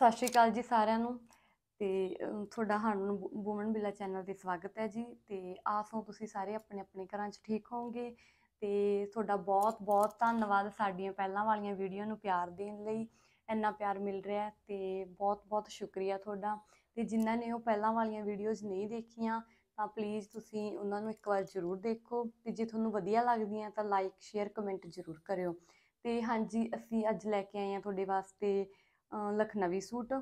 ਸਤਿ ਸ਼੍ਰੀ ਅਕਾਲ ਜੀ ਸਾਰਿਆਂ ਨੂੰ ਤੇ ਤੁਹਾਡਾ ਹਾਨੂੰ ਵੂਮਨ ਬਿਲਾ ਚੈਨਲ ਤੇ ਸਵਾਗਤ ਹੈ ਜੀ ਤੇ ਆਸ ਹਾਂ ਤੁਸੀਂ ਸਾਰੇ ਆਪਣੇ ਆਪਣੇ ਘਰਾਂ 'ਚ ਠੀਕ ਹੋਵੋਗੇ ਤੇ ਤੁਹਾਡਾ ਬਹੁਤ ਬਹੁਤ ਧੰਨਵਾਦ ਸਾਡੀਆਂ ਪਹਿਲਾਂ ਵਾਲੀਆਂ ਵੀਡੀਓ ਨੂੰ ਪਿਆਰ ਦੇਣ ਲਈ ਇੰਨਾ ਪਿਆਰ ਮਿਲ ਰਿਹਾ ਤੇ ਬਹੁਤ ਬਹੁਤ ਸ਼ੁਕਰੀਆ ਤੁਹਾਡਾ ਤੇ ਜਿਨ੍ਹਾਂ ਨੇ ਉਹ ਪਹਿਲਾਂ ਵਾਲੀਆਂ ਵੀਡੀਓਜ਼ ਨਹੀਂ ਦੇਖੀਆਂ ਤਾਂ ਪਲੀਜ਼ ਤੁਸੀਂ ਉਹਨਾਂ ਨੂੰ ਇੱਕ ਵਾਰ ਜ਼ਰੂਰ ਦੇਖੋ ਤੇ ਜੇ ਤੁਹਾਨੂੰ ਵਧੀਆ ਲੱਗਦੀਆਂ ਤਾਂ ਲਾਈਕ ਸ਼ੇਅਰ ਕਮੈਂਟ ਜ਼ਰੂਰ ਕਰਿਓ ਤੇ ਹਾਂਜੀ ਅਸੀਂ ਅੱਜ ਲੈ ਕੇ ਆਏ ਹਾਂ ਤੁਹਾਡੇ ਵਾਸਤੇ ਲਖਨਵੀ ਸੂਟ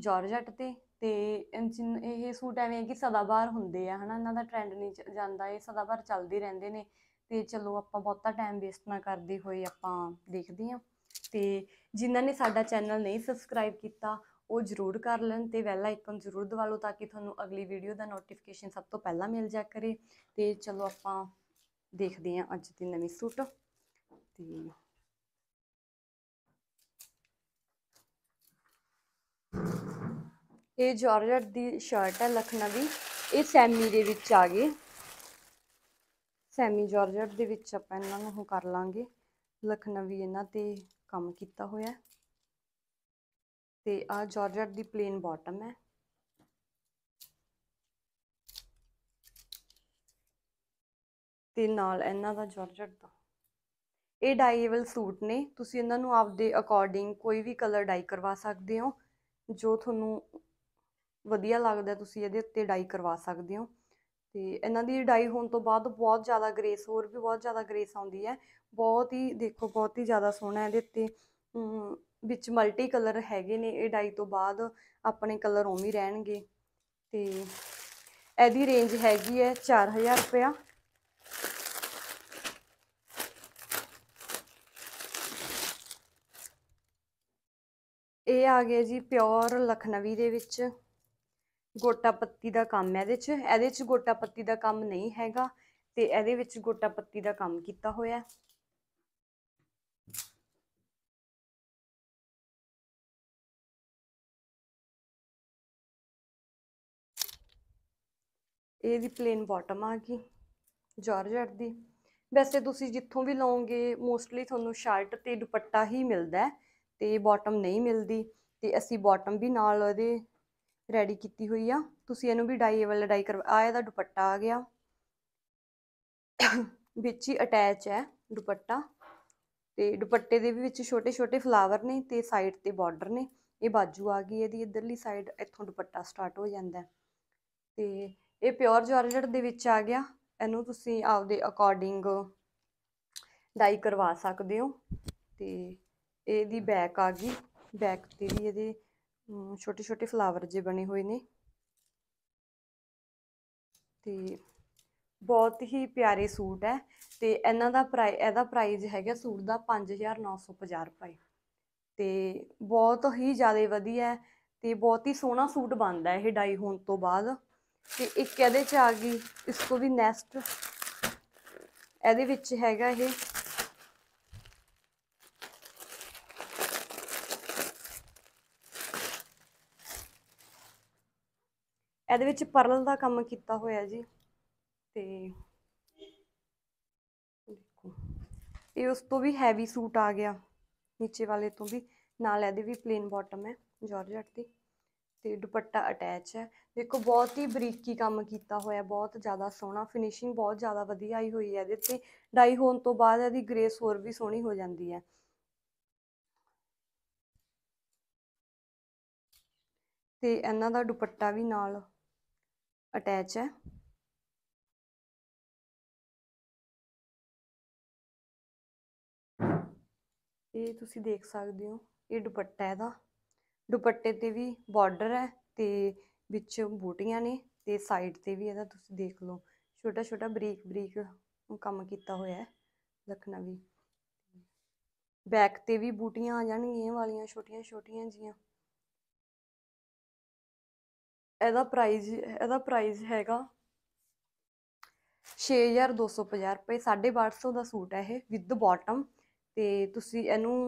ਜਾਰਜਟ ਤੇ ਤੇ ਇਹ ਸੂਟ ਐਵੇਂ ਕਿ ਸਦਾਬਾਰ ਹੁੰਦੇ ਆ ਹਨਾ ਇਹਨਾਂ ਦਾ ਟ੍ਰੈਂਡ ਨਹੀਂ ਜਾਂਦਾ ਇਹ ਸਦਾਬਾਰ ਚੱਲਦੇ ਰਹਿੰਦੇ ਨੇ ਤੇ ਚਲੋ ਆਪਾਂ ਬਹੁਤਾ ਟਾਈਮ ਵੇਸਟ ਨਾ ਕਰਦੇ ਹੋਏ ਆਪਾਂ ਦੇਖਦੇ ਹਾਂ ਤੇ ਜਿਨ੍ਹਾਂ ਨੇ ਸਾਡਾ ਚੈਨਲ ਨਹੀਂ ਸਬਸਕ੍ਰਾਈਬ ਕੀਤਾ ਉਹ ਜ਼ਰੂਰ ਕਰ ਲੈਣ ਤੇ ਬੈਲ ਆਈਕਨ ਜ਼ਰੂਰ ਦਬਾ ਲਓ ਤਾਂ ਕਿ ਤੁਹਾਨੂੰ ਅਗਲੀ ਵੀਡੀਓ ਦਾ ਨੋਟੀਫਿਕੇਸ਼ਨ ਸਭ ਤੋਂ ਪਹਿਲਾਂ ਮਿਲ ਜਾ ਕਰੇ ਤੇ ਚਲੋ ਆਪਾਂ ਦੇਖਦੇ ਹਾਂ ਅੱਜ ਦੀ ਨਵੀਂ ਸੂਟ ਤੇ ਇਹ ਜਾਰਜਟ ਦੀ ਸ਼ਰਟ ਹੈ ਲਖਨਵੀ ਇਹ ਸੈਮੀ ਦੇ ਵਿੱਚ ਆ ਗਏ ਸੈਮੀ ਜਾਰਜਟ ਦੇ ਵਿੱਚ ਆਪਾਂ ਇਹਨਾਂ ਨੂੰ ਹੁਣ ਕਰ ਲਾਂਗੇ ਲਖਨਵੀ ਇਹਨਾਂ ਤੇ ਕੰਮ ਕੀਤਾ ਹੋਇਆ ਤੇ ਆ ਜਾਰਜਟ ਦੀ ਪਲੇਨ ਬਾਟਮ ਹੈ ਤੇ ਨਾਲ ਇਹਨਾਂ ਦਾ ਜਾਰਜਟ ਦਾ ਇਹ ਡਾਈਏਬਲ ਸੂਟ ਨੇ ਤੁਸੀਂ ਇਹਨਾਂ ਨੂੰ ਆਪਦੇ ਅਕੋਰਡਿੰਗ ਕੋਈ ਵੀ ਕਲਰ ਡਾਈ ਕਰਵਾ ਸਕਦੇ ਹੋ ਜੋ ਤੁਹਾਨੂੰ ਵਧੀਆ ਲੱਗਦਾ ਤੁਸੀਂ ਇਹਦੇ ਉੱਤੇ ਡਾਈ ਕਰਵਾ ਸਕਦੇ ਹੋ ਤੇ ਇਹਨਾਂ ਦੀ ਡਾਈ ਹੋਣ ਤੋਂ ਬਾਅਦ ਬਹੁਤ ਜ਼ਿਆਦਾ ਗ੍ਰੇਸ ਹੋਰ ਵੀ ਬਹੁਤ ਜ਼ਿਆਦਾ ਗ੍ਰੇਸ ਆਉਂਦੀ ਹੈ ਬਹੁਤ ਹੀ ਦੇਖੋ ਬਹੁਤ ਹੀ ਜ਼ਿਆਦਾ ਸੋਹਣਾ ਇਹਦੇ ਉੱਤੇ ਵਿੱਚ ਮਲਟੀ ਕਲਰ ਹੈਗੇ ਨੇ ਇਹ ਡਾਈ ਤੋਂ ਬਾਅਦ ਆਪਣੇ ਕਲਰ ਉਵੇਂ ਰਹਿਣਗੇ ਤੇ ਇਹਦੀ ਰੇਂਜ ਹੈਗੀ ਹੈ 4000 ਰੁਪਇਆ ਇਹ ਆ ਗਿਆ ਜੀ ਪਿਓਰ ਲਖਨਵੀ ਦੇ ਵਿੱਚ ਗੋਟਾ ਪੱਤੀ ਦਾ ਕੰਮ ਹੈ ਇਹਦੇ 'ਚ ਇਹਦੇ 'ਚ ਗੋਟਾ ਪੱਤੀ ਦਾ ਕੰਮ ਨਹੀਂ ਹੈਗਾ ਤੇ ਇਹਦੇ ਵਿੱਚ ਗੋਟਾ ਪੱਤੀ ਦਾ ਕੰਮ ਕੀਤਾ ਹੋਇਆ ਇਹ ਦੀ ਪਲੇਨ ਬਾਟਮ ਆ ਗਈ ਜਾਰਜਟ ਦੀ ਵੈਸੇ ਤੁਸੀਂ ਜਿੱਥੋਂ ਵੀ ਲਓਗੇ ਮੋਸਟਲੀ ਤੁਹਾਨੂੰ ਸ਼ਰਟ ਤੇ ਦੁਪੱਟਾ ਹੀ ਮਿਲਦਾ ਤੇ ਬਾਟਮ ਨਹੀਂ ਮਿਲਦੀ ਤੇ ਅਸੀਂ ਬਾਟਮ ਵੀ ਨਾਲ ਉਹਦੇ ਰੈਡੀ ਕੀਤੀ ਹੋਈ ਆ ਤੁਸੀਂ ਇਹਨੂੰ ਵੀ ਡਾਈ ਵਾਲਾ ਡਾਈ ਕਰਵਾ ਆ ਇਹਦਾ ਦੁਪੱਟਾ ਆ ਗਿਆ ਵਿੱਚ ਹੀ ਅਟੈਚ ਹੈ ਦੁਪੱਟਾ ਤੇ ਦੁਪੱਟੇ ਦੇ ਵੀ ਵਿੱਚ ਛੋਟੇ ਛੋਟੇ ਫਲਾਵਰ ਨੇ ਤੇ ਸਾਈਡ ਤੇ ਬਾਰਡਰ ਨੇ ਇਹ ਬਾਜੂ ਆ ਗਈ ਇਹਦੀ ਇਧਰਲੀ ਸਾਈਡ ਇੱਥੋਂ ਦੁਪੱਟਾ ਸਟਾਰਟ ਹੋ ਜਾਂਦਾ ਤੇ ਇਹ ਪਿਓਰ ਜਾਰਜਟ ਦੇ ਵਿੱਚ ਆ ਗਿਆ ਇਹਨੂੰ ਤੁਸੀਂ ਆਪਦੇ ਅਕੋਰਡਿੰਗ ਡਾਈ ਕਰਵਾ ਸਕਦੇ ਹੋ ਤੇ ਇਹਦੀ ਬੈਕ ਆ ਗਈ ਬੈਕ ਤੇ ਵੀ ਇਹਦੇ ਛੋਟੇ ਛੋਟੇ ਫਲਾਵਰ ਜੇ ਬਣੇ ਹੋਏ ਨੇ ਤੇ ਬਹੁਤ ਹੀ ਪਿਆਰੇ ਸੂਟ ਹੈ ਤੇ ਇਹਨਾਂ ਦਾ ਪ੍ਰਾਈ ਇਹਦਾ ਪ੍ਰਾਈਸ ਹੈਗਾ ਸੂਟ ਦਾ 5950 ਰੁਪਏ ਤੇ ਬਹੁਤ ਹੀ ਜ਼ਿਆਦਾ ਵਧੀਆ ਤੇ ਬਹੁਤ ਹੀ ਸੋਹਣਾ ਸੂਟ ਬਣਦਾ ਇਹ ਡਾਈ ਹੋਣ ਤੋਂ ਬਾਅਦ ਤੇ ਇੱਕ ਇਹਦੇ ਚ ਆ ਗਈ ਇਸ ਕੋ ਵੀ ਨੈਸਟ ਇਹਦੇ ਵਿੱਚ ਹੈਗਾ ਇਹ ਇਹਦੇ ਵਿੱਚ ਪਰਲ ਦਾ ਕੰਮ ਕੀਤਾ ਹੋਇਆ ਜੀ ਤੇ ਦੇਖੋ ਇਹ ਉਸ ਤੋਂ ਵੀ ਹੈਵੀ ਸੂਟ ਆ ਗਿਆ ਨੀਚੇ ਵਾਲੇ ਤੋਂ ਵੀ ਨਾਲ ਇਹਦੇ ਵੀ ਪਲੇਨ ਬਾਟਮ ਹੈ ਜਾਰਜਟ ਦੀ ਤੇ ਦੁਪੱਟਾ ਅਟੈਚ ਹੈ ਦੇਖੋ ਬਹੁਤ ਹੀ ਬਰੀਕੀ ਕੰਮ ਕੀਤਾ ਹੋਇਆ ਬਹੁਤ ਜ਼ਿਆਦਾ ਸੋਹਣਾ ਫਿਨਿਸ਼ਿੰਗ ਬਹੁਤ ਜ਼ਿਆਦਾ ਵਧੀਆ ਆਈ ਹੋਈ ਹੈ ਇਹਦੇ ਤੇ ਡਾਈ ਹੋਣ ਤੋਂ ਬਾਅਦ ਇਹਦੀ ਗ੍ਰੇਸ ਹੋਰ ਵੀ ਸੋਹਣੀ ਹੋ ਜਾਂਦੀ ਹੈ ਤੇ ਇਹਨਾਂ ਦਾ ਦੁਪੱਟਾ ਵੀ ਨਾਲ ਅਟੈਚ ਹੈ ਇਹ ਤੁਸੀਂ ਦੇਖ ਸਕਦੇ ਹੋ ਇਹ ਦੁਪੱਟਾ ਹੈ ਇਹਦਾ ਦੁਪੱਟੇ ਤੇ ਵੀ ਬਾਰਡਰ ਹੈ ਤੇ ਵਿੱਚ ਬੂਟੀਆਂ ਨੇ ਤੇ ਸਾਈਡ ਤੇ ਵੀ ਇਹਦਾ ਤੁਸੀਂ ਦੇਖ ਲਓ ਛੋਟਾ ਛੋਟਾ ਬਰੀਕ ਬਰੀਕ ਕੰਮ ਕੀਤਾ ਹੋਇਆ ਹੈ ਲਖਨਵੀ ਬੈਕ ਤੇ ਵੀ ਬੂਟੀਆਂ ਆ ਜਾਣਗੀਆਂ ਵਾਲੀਆਂ ਛੋਟੀਆਂ ਛੋਟੀਆਂ ਜੀਆਂ ਇਹਦਾ ਪ੍ਰਾਈਸ ਇਹਦਾ ਪ੍ਰਾਈਸ ਹੈਗਾ 6250 ਰੁਪਏ 1250 ਦਾ ਸੂਟ ਹੈ ਇਹ ਵਿਦ ਬਾਟਮ ਤੇ ਤੁਸੀਂ ਇਹਨੂੰ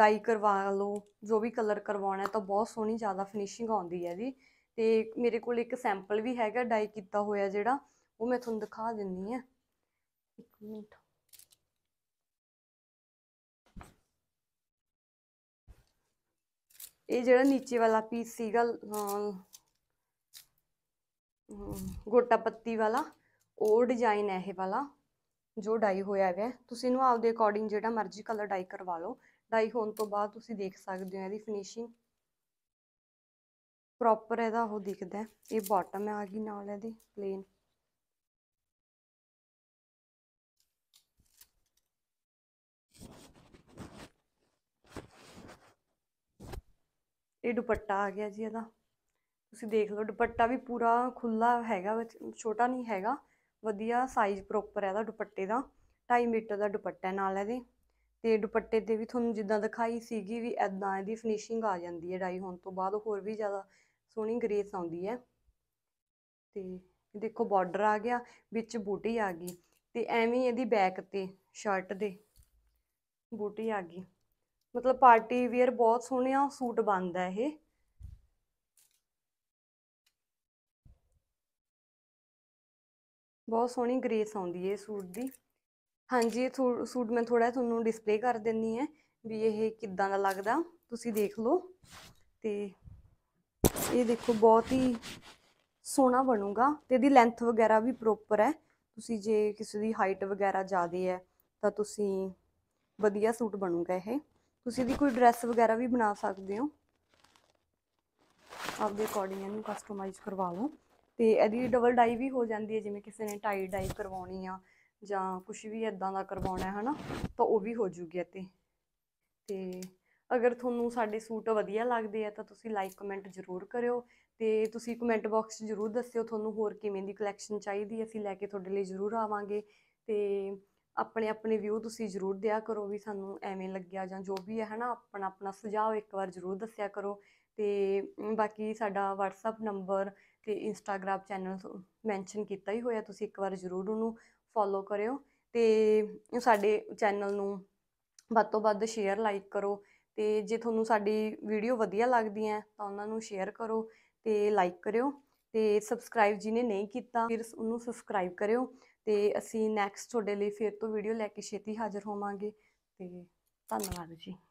ਡਾਈ ਕਰਵਾ ਲਓ ਜੋ ਵੀ ਕਲਰ ਕਰਵਾਉਣਾ ਤਾਂ ਬਹੁਤ ਸੋਹਣੀ ਜ਼ਿਆਦਾ ਫਿਨਿਸ਼ਿੰਗ ਆਉਂਦੀ ਹੈ ਇਹਦੀ ਤੇ ਮੇਰੇ ਕੋਲ ਇੱਕ ਸੈਂਪਲ ਵੀ ਹੈਗਾ ਡਾਈ ਕੀਤਾ ਹੋਇਆ ਜਿਹੜਾ ਉਹ ਮੈਂ ਤੁਹਾਨੂੰ ਦਿਖਾ ਦਿੰਨੀ ਆ ਇੱਕ ਮਿੰਟ ਇਹ ਜਿਹੜਾ ਨੀਚੇ ਵਾਲਾ ਪੀਸ ਸੀਗਾ ਗੋਟਾ ਪੱਤੀ ਵਾਲਾ ਉਹ ਡਿਜ਼ਾਈਨ ਹੈ ਇਹ ਵਾਲਾ ਜੋ ਡਾਈ ਹੋਇਆ ਹੋਇਆ ਤੁਸੀਂ ਇਹਨੂੰ ਆਪਦੇ ਅਕੋਰਡਿੰਗ ਜਿਹੜਾ ਮਰਜ਼ੀ ਕਲਰ ਡਾਈ ਕਰਵਾ ਲਓ ਡਾਈ ਹੋਣ ਤੋਂ ਬਾਅਦ ਤੁਸੀਂ ਦੇਖ ਸਕਦੇ ਹੋ ਇਹਦੀ ਫਿਨਿਸ਼ਿੰਗ ਪ੍ਰੋਪਰ ਇਹਦਾ ਉਹ ਦਿਖਦਾ ਇਹ ਬਾਟਮ ਆ ਗਈ ਨਾਲ ਇਹਦੀ ਪਲੇਨ ਇਹ ਦੁਪੱਟਾ ਆ ਗਿਆ ਜੀ ਇਹਦਾ ਤੁਸੀਂ ਦੇਖ ਲਓ ਦੁਪੱਟਾ ਵੀ ਪੂਰਾ ਖੁੱਲਾ ਹੈਗਾ ਛੋਟਾ ਨਹੀਂ ਹੈਗਾ ਵਧੀਆ ਸਾਈਜ਼ ਪ੍ਰੋਪਰ ਹੈ ਦਾ ਦੁਪੱਟੇ ਦਾ 2.5 ਮੀਟਰ ਦਾ ਦੁਪੱਟਾ ਨਾਲ ਇਹਦੇ ਤੇ ਦੁਪੱਟੇ ਤੇ ਵੀ ਤੁਹਾਨੂੰ ਜਿੱਦਾਂ ਦਿਖਾਈ ਸੀਗੀ ਵੀ ਐਦਾਂ ਇਹਦੀ ਫਿਨਿਸ਼ਿੰਗ ਆ ਜਾਂਦੀ ਹੈ ਡਾਈ ਹੋਣ ਤੋਂ ਬਾਅਦ ਹੋਰ ਵੀ ਜ਼ਿਆਦਾ ਸੋਹਣੀ ਗ੍ਰੇਸ ਆਉਂਦੀ ਹੈ ਤੇ ਦੇਖੋ ਬਾਰਡਰ ਆ ਗਿਆ ਵਿੱਚ ਬੂਟੀ ਆ ਗਈ ਤੇ ਐਵੇਂ ਇਹਦੀ ਬੈਕ ਤੇ ਸ਼ਰਟ ਦੇ ਬੂਟੀ ਆ ਗਈ ਮਤਲਬ ਪਾਰਟੀ ਵੇਅਰ ਬਹੁਤ ਸੋਹਣਾ ਸੂਟ ਬਣਦਾ ਇਹ ਬਹੁਤ ਸੋਹਣੀ ਗ੍ਰੇਸ ਆਉਂਦੀ ਹੈ ਸੂਟ ਦੀ ਹਾਂਜੀ ਇਹ ਸੂਟ ਮੈਂ ਥੋੜਾ ਤੁਹਾਨੂੰ ਡਿਸਪਲੇ ਕਰ ਦਿੰਨੀ ਹੈ ਵੀ ਇਹ ਕਿੱਦਾਂ ਦਾ ਲੱਗਦਾ ਤੁਸੀਂ ਦੇਖ ਲਓ ਤੇ ਇਹ ਦੇਖੋ ਬਹੁਤ ਹੀ ਸੋਹਣਾ ਬਣੂਗਾ ਤੇ ਇਹਦੀ ਲੈਂਥ ਵਗੈਰਾ ਵੀ ਪ੍ਰੋਪਰ ਹੈ ਤੁਸੀਂ ਜੇ ਕਿਸੇ ਦੀ ਹਾਈਟ ਵਗੈਰਾ ਜ਼ਿਆਦਾ ਹੈ ਤਾਂ ਤੁਸੀਂ ਵਧੀਆ ਸੂਟ ਬਣੂਗਾ ਇਹ ਤੁਸੀਂ ਇਹਦੀ ਕੋਈ ਡਰੈਸ ਵਗੈਰਾ ਵੀ ਬਣਾ ਸਕਦੇ ਹੋ ਆਪਦੇ ਅਕੋਰਡਿੰਗ ਇਹਨੂੰ ਕਸਟਮਾਈਜ਼ ਕਰਵਾ ਲਓ ਤੇ ਇਹਦੀ ਡਬਲ ਡਾਈ ਵੀ ਹੋ ਜਾਂਦੀ ਹੈ ਜਿਵੇਂ ਕਿਸੇ ਨੇ ਟਾਈ ਡਾਈ ਕਰਵਾਉਣੀ ਆ ਜਾਂ ਕੁਝ ਵੀ ਇਦਾਂ ਦਾ ਕਰਵਾਉਣਾ ਹੈ ਹਨਾ ਤਾਂ ਉਹ ਵੀ ਹੋ ਜੂਗੀ ਇੱਥੇ ਤੇ ਅਗਰ ਤੁਹਾਨੂੰ ਸਾਡੇ ਸੂਟ ਵਧੀਆ ਲੱਗਦੇ ਆ ਤਾਂ ਤੁਸੀਂ ਲਾਈਕ ਕਮੈਂਟ ਜ਼ਰੂਰ ਕਰਿਓ ਤੇ ਤੁਸੀਂ ਕਮੈਂਟ ਬਾਕਸ 'ਚ ਜ਼ਰੂਰ ਦੱਸਿਓ ਤੁਹਾਨੂੰ ਹੋਰ ਕਿਵੇਂ ਦੀ ਕਲੈਕਸ਼ਨ ਚਾਹੀਦੀ ਅਸੀਂ ਲੈ ਕੇ ਤੁਹਾਡੇ ਲਈ ਜ਼ਰੂਰ ਆਵਾਂਗੇ ਤੇ ਆਪਣੇ ਆਪਣੇ ਵਿਊ ਤੁਸੀਂ ਜ਼ਰੂਰ ਦਿਆ ਕਰੋ ਵੀ ਸਾਨੂੰ ਐਵੇਂ ਲੱਗਿਆ ਜਾਂ ਜੋ ਵੀ ਹੈ ਹਨਾ ਆਪਣਾ ਆਪਣਾ ਸੁਝਾਅ ਇੱਕ ਵਾਰ ਜ਼ਰੂਰ ਦੱਸਿਆ ਕਰੋ ਤੇ ਬਾਕੀ ਸਾਡਾ WhatsApp ਨੰਬਰ ਤੇ ਇੰਸਟਾਗ੍ਰam ਚੈਨਲ ਮੈਂਸ਼ਨ ਕੀਤਾ ਹੀ ਹੋਇਆ ਤੁਸੀਂ ਇੱਕ ਵਾਰ ਜ਼ਰੂਰ ਉਹਨੂੰ ਫੋਲੋ ਕਰਿਓ ਤੇ ਸਾਡੇ ਚੈਨਲ ਨੂੰ ਵੱਧ ਤੋਂ ਵੱਧ ਸ਼ੇਅਰ ਲਾਈਕ ਕਰੋ ਤੇ ਜੇ ਤੁਹਾਨੂੰ ਸਾਡੀ ਵੀਡੀਓ ਵਧੀਆ ਲੱਗਦੀ ਹੈ ਤਾਂ ਉਹਨਾਂ ਨੂੰ ਸ਼ੇਅਰ ਕਰੋ ਤੇ ਲਾਈਕ ਕਰਿਓ ਤੇ ਸਬਸਕ੍ਰਾਈਬ ਜਿਹਨੇ ਨਹੀਂ ਕੀਤਾ ਫਿਰ ਉਹਨੂੰ ਸਬਸਕ੍ਰਾਈਬ ਕਰਿਓ ਤੇ ਅਸੀਂ ਨੈਕਸਟ ਤੁਹਾਡੇ ਲਈ ਫਿਰ ਤੋਂ ਵੀਡੀਓ ਲੈ ਕੇ ਛੇਤੀ ਹਾਜ਼ਰ ਹੋਵਾਂਗੇ ਤੇ ਧੰਨਵਾਦ ਜੀ